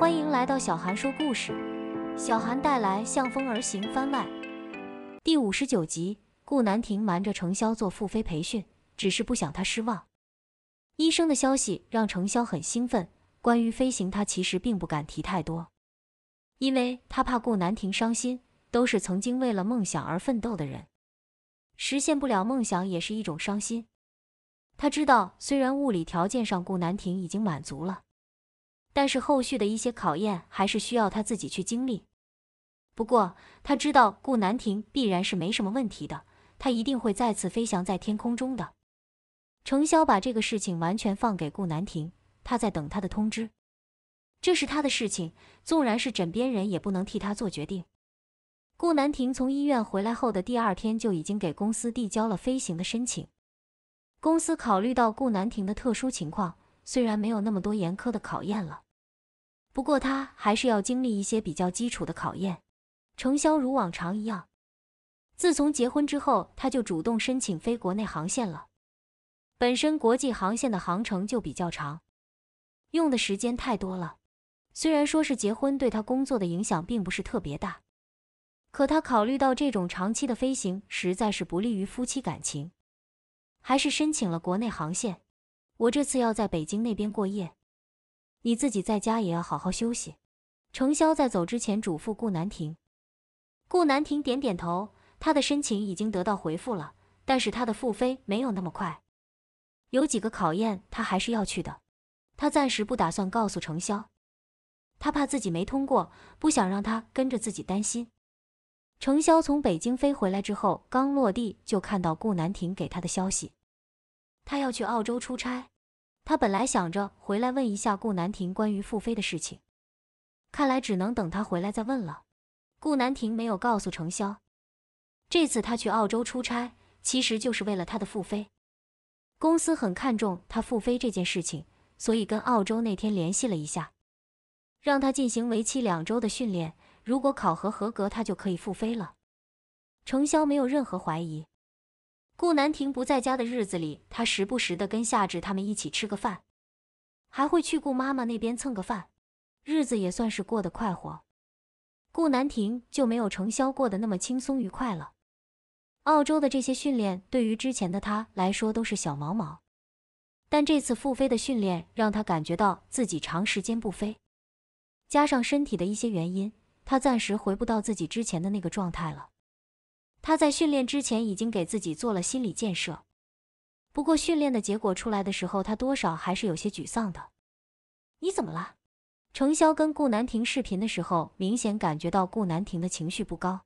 欢迎来到小韩说故事，小韩带来《向风而行》番外第五十九集。顾南亭瞒着程潇做复飞培训，只是不想他失望。医生的消息让程潇很兴奋。关于飞行，他其实并不敢提太多，因为他怕顾南亭伤心。都是曾经为了梦想而奋斗的人，实现不了梦想也是一种伤心。他知道，虽然物理条件上顾南亭已经满足了。但是后续的一些考验还是需要他自己去经历。不过他知道顾南亭必然是没什么问题的，他一定会再次飞翔在天空中的。程潇把这个事情完全放给顾南亭，他在等他的通知。这是他的事情，纵然是枕边人也不能替他做决定。顾南亭从医院回来后的第二天就已经给公司递交了飞行的申请。公司考虑到顾南亭的特殊情况，虽然没有那么多严苛的考验了。不过他还是要经历一些比较基础的考验。程潇如往常一样，自从结婚之后，他就主动申请飞国内航线了。本身国际航线的航程就比较长，用的时间太多了。虽然说是结婚对他工作的影响并不是特别大，可他考虑到这种长期的飞行实在是不利于夫妻感情，还是申请了国内航线。我这次要在北京那边过夜。你自己在家也要好好休息。程潇在走之前嘱咐顾南亭，顾南亭点点头。他的申请已经得到回复了，但是他的复飞没有那么快，有几个考验他还是要去的。他暂时不打算告诉程潇，他怕自己没通过，不想让他跟着自己担心。程潇从北京飞回来之后，刚落地就看到顾南亭给他的消息，他要去澳洲出差。他本来想着回来问一下顾南亭关于复飞的事情，看来只能等他回来再问了。顾南亭没有告诉程潇，这次他去澳洲出差，其实就是为了他的复飞。公司很看重他复飞这件事情，所以跟澳洲那天联系了一下，让他进行为期两周的训练。如果考核合格，他就可以复飞了。程潇没有任何怀疑。顾南亭不在家的日子里，他时不时的跟夏至他们一起吃个饭，还会去顾妈妈那边蹭个饭，日子也算是过得快活。顾南亭就没有程潇过得那么轻松愉快了。澳洲的这些训练对于之前的他来说都是小毛毛，但这次复飞的训练让他感觉到自己长时间不飞，加上身体的一些原因，他暂时回不到自己之前的那个状态了。他在训练之前已经给自己做了心理建设，不过训练的结果出来的时候，他多少还是有些沮丧的。你怎么了？程潇跟顾南亭视频的时候，明显感觉到顾南亭的情绪不高，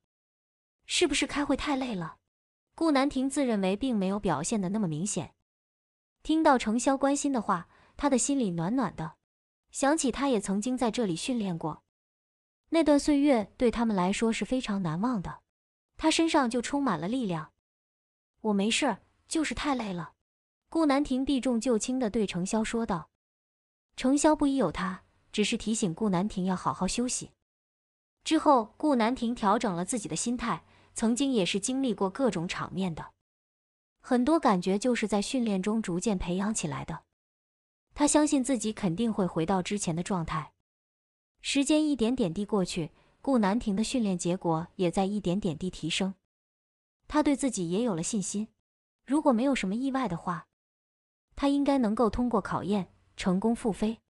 是不是开会太累了？顾南亭自认为并没有表现的那么明显。听到程潇关心的话，他的心里暖暖的。想起他也曾经在这里训练过，那段岁月对他们来说是非常难忘的。他身上就充满了力量，我没事儿，就是太累了。顾南亭避重就轻地对程潇说道。程潇不疑有他，只是提醒顾南亭要好好休息。之后，顾南亭调整了自己的心态，曾经也是经历过各种场面的，很多感觉就是在训练中逐渐培养起来的。他相信自己肯定会回到之前的状态。时间一点点地过去。顾南亭的训练结果也在一点点地提升，他对自己也有了信心。如果没有什么意外的话，他应该能够通过考验，成功复飞。